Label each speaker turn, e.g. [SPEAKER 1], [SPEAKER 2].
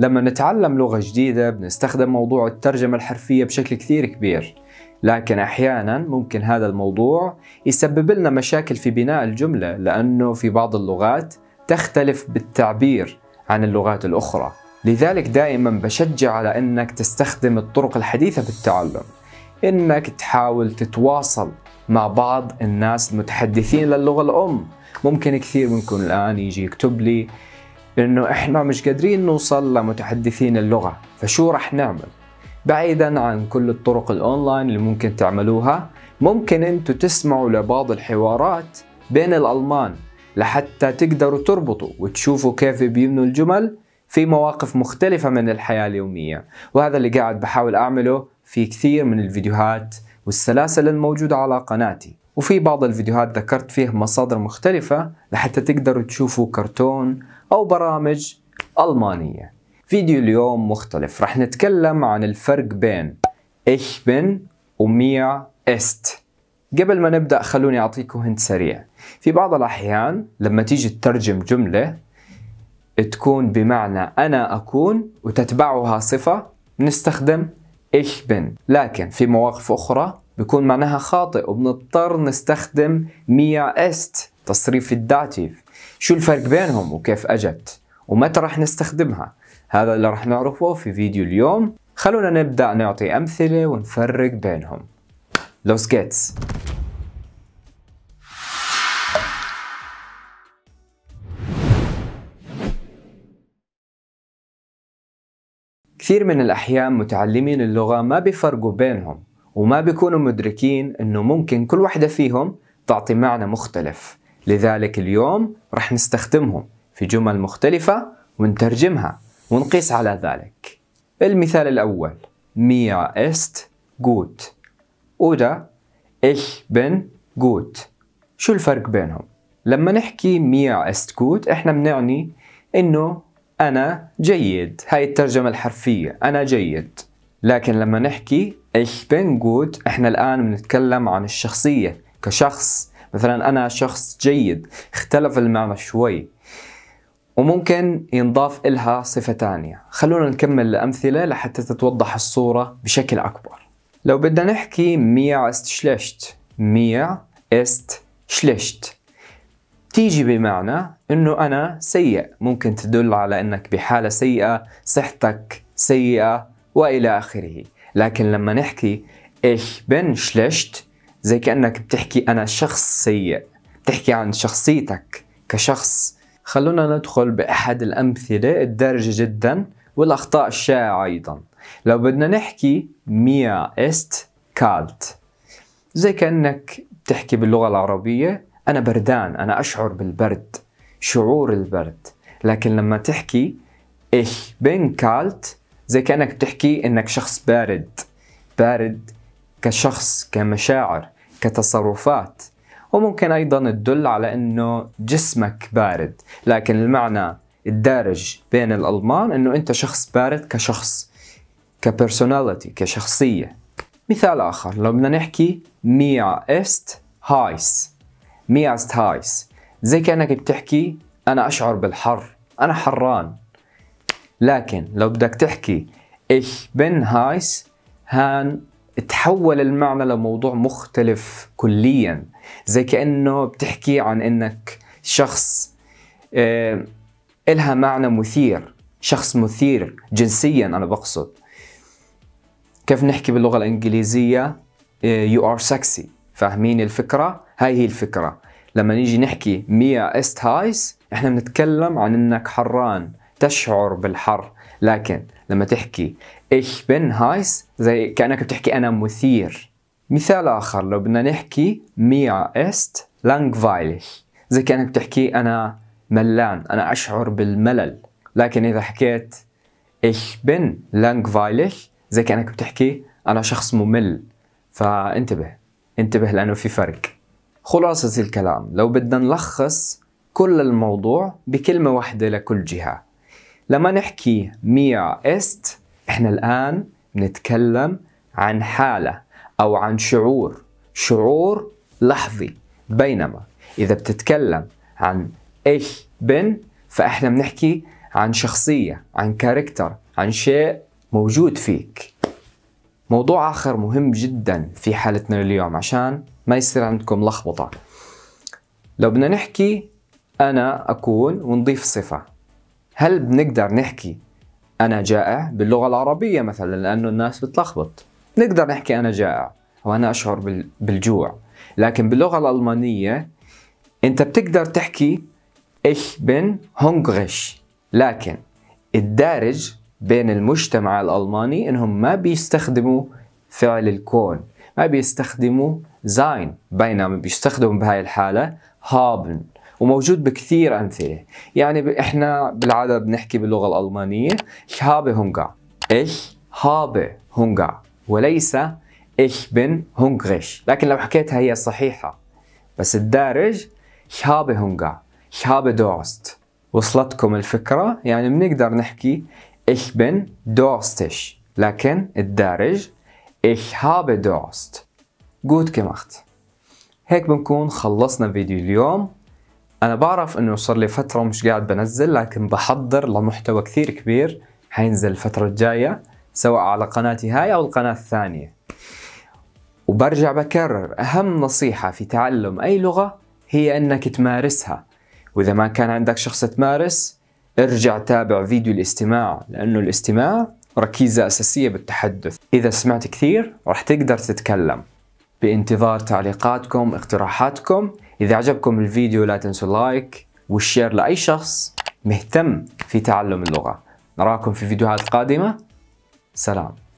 [SPEAKER 1] لما نتعلم لغة جديدة بنستخدم موضوع الترجمة الحرفية بشكل كثير كبير لكن أحيانا ممكن هذا الموضوع يسبب لنا مشاكل في بناء الجملة لأنه في بعض اللغات تختلف بالتعبير عن اللغات الأخرى لذلك دائما بشجع على أنك تستخدم الطرق الحديثة بالتعلم أنك تحاول تتواصل مع بعض الناس المتحدثين للغة الأم ممكن كثير منكم الآن يجي يكتب لي لأنه إحنا مش قادرين نوصل لمتحدثين اللغة فشو رح نعمل؟ بعيدا عن كل الطرق الأونلاين اللي ممكن تعملوها ممكن أنتوا تسمعوا لبعض الحوارات بين الألمان لحتى تقدروا تربطوا وتشوفوا كيف بيبنوا الجمل في مواقف مختلفة من الحياة اليومية وهذا اللي قاعد بحاول أعمله في كثير من الفيديوهات والسلاسل الموجودة على قناتي وفي بعض الفيديوهات ذكرت فيه مصادر مختلفة لحتى تقدروا تشوفوا كرتون أو برامج ألمانية فيديو اليوم مختلف رح نتكلم عن الفرق بين إيش بن وميا است قبل ما نبدأ خلوني أعطيكم هند سريع في بعض الأحيان لما تيجي تترجم جملة تكون بمعنى أنا أكون وتتبعها صفة نستخدم إيش بن لكن في مواقف أخرى بيكون معناها خاطئ وبنضطر نستخدم ميا است تصريف الداتيف شو الفرق بينهم وكيف أجت ومتى رح نستخدمها هذا اللي رح نعرفه في فيديو اليوم خلونا نبدأ نعطي أمثلة ونفرق بينهم لو سكيتس كثير من الأحيان متعلمين اللغة ما بيفرقوا بينهم وما بيكونوا مدركين أنه ممكن كل وحده فيهم تعطي معنى مختلف لذلك اليوم راح نستخدمهم في جمل مختلفة ونترجمها ونقيس على ذلك المثال الأول ميا است جوت أودا إيش بن جوت شو الفرق بينهم؟ لما نحكي ميا است جوت احنا بنعني انه أنا جيد هاي الترجمة الحرفية أنا جيد لكن لما نحكي إيش بن جوت احنا الآن بنتكلم عن الشخصية كشخص مثلا أنا شخص جيد اختلف المعنى شوي وممكن ينضاف إلها صفة ثانية خلونا نكمل الأمثلة لحتى تتوضح الصورة بشكل أكبر لو بدنا نحكي ميع است شلشت ميع است شلشت تيجي بمعنى انه انا سيء ممكن تدل على انك بحالة سيئة صحتك سيئة والى اخره لكن لما نحكي إيش بن شلشت زي كأنك بتحكي أنا شخص سيء بتحكي عن شخصيتك كشخص خلونا ندخل بأحد الأمثلة الدارجة جدا والأخطاء الشائعة أيضا لو بدنا نحكي ميا است كالت زي كأنك بتحكي باللغة العربية أنا بردان أنا أشعر بالبرد شعور البرد لكن لما تحكي إيش بين كالت زي كأنك بتحكي إنك شخص بارد بارد كشخص كمشاعر كتصرفات وممكن أيضا تدل على أنه جسمك بارد لكن المعنى الدارج بين الألمان أنه أنت شخص بارد كشخص كبرسوناليتي كشخصية مثال آخر لو بدنا نحكي ميا است هايس ميا است هايس زي كأنك بتحكي أنا أشعر بالحر أنا حران لكن لو بدك تحكي ich bin هايس هان تحول المعنى لموضوع مختلف كليا زي كأنه بتحكي عن أنك شخص آه، إلها معنى مثير شخص مثير جنسيا أنا بقصد كيف نحكي باللغة الإنجليزية يو ار سكسي فاهمين الفكرة؟ هاي هي الفكرة لما نيجي نحكي ميا is هايس احنا بنتكلم عن انك حران تشعر بالحر لكن لما تحكي ich bin heiß زي كأنك بتحكي أنا مثير مثال آخر لو بدنا نحكي mir ist langweilig زي كأنك بتحكي أنا ملان أنا أشعر بالملل لكن إذا حكيت ich bin langweilig زي كأنك بتحكي أنا شخص ممل فانتبه انتبه لأنه في فرق خلاصة الكلام لو بدنا نلخص كل الموضوع بكلمة واحدة لكل جهة لما نحكي ميع است احنا الآن نتكلم عن حالة أو عن شعور شعور لحظي بينما إذا بتتكلم عن إيش بن فإحنا بنحكي عن شخصية عن كاركتر عن شيء موجود فيك موضوع آخر مهم جدا في حالتنا اليوم عشان ما يصير عندكم لخبطة لو بدنا نحكي أنا أكون ونضيف صفة هل بنقدر نحكي أنا جائع باللغة العربية مثلا لأنه الناس بتلخبط نقدر نحكي أنا جائع وأنا أشعر بالجوع لكن باللغة الألمانية أنت بتقدر تحكي ich bin هونغريش لكن الدارج بين المجتمع الألماني إنهم ما بيستخدموا فعل الكون ما بيستخدموا زين بينما بيستخدموا بهاي الحالة هابن وموجود بكثير امثله يعني احنا بالعاده بنحكي باللغه الالمانيه ich habe Hunger ich habe Hunger وليس ich bin hungrig لكن لو حكيتها هي صحيحه بس الدارج ich habe Hunger ich habe Durst وصلتكم الفكره يعني بنقدر نحكي ich bin durstig لكن الدارج ich habe Durst gut gemacht هيك بنكون خلصنا فيديو اليوم انا بعرف انه صار لي فتره مش قاعد بنزل لكن بحضر لمحتوى كثير كبير حينزل الفتره الجايه سواء على قناتي هاي او القناه الثانيه وبرجع بكرر اهم نصيحه في تعلم اي لغه هي انك تمارسها واذا ما كان عندك شخص تمارس ارجع تابع فيديو الاستماع لانه الاستماع ركيزه اساسيه بالتحدث اذا سمعت كثير راح تقدر تتكلم بانتظار تعليقاتكم اقتراحاتكم إذا عجبكم الفيديو لا تنسوا اللايك والشير لأي شخص مهتم في تعلم اللغة نراكم في فيديوهات قادمة سلام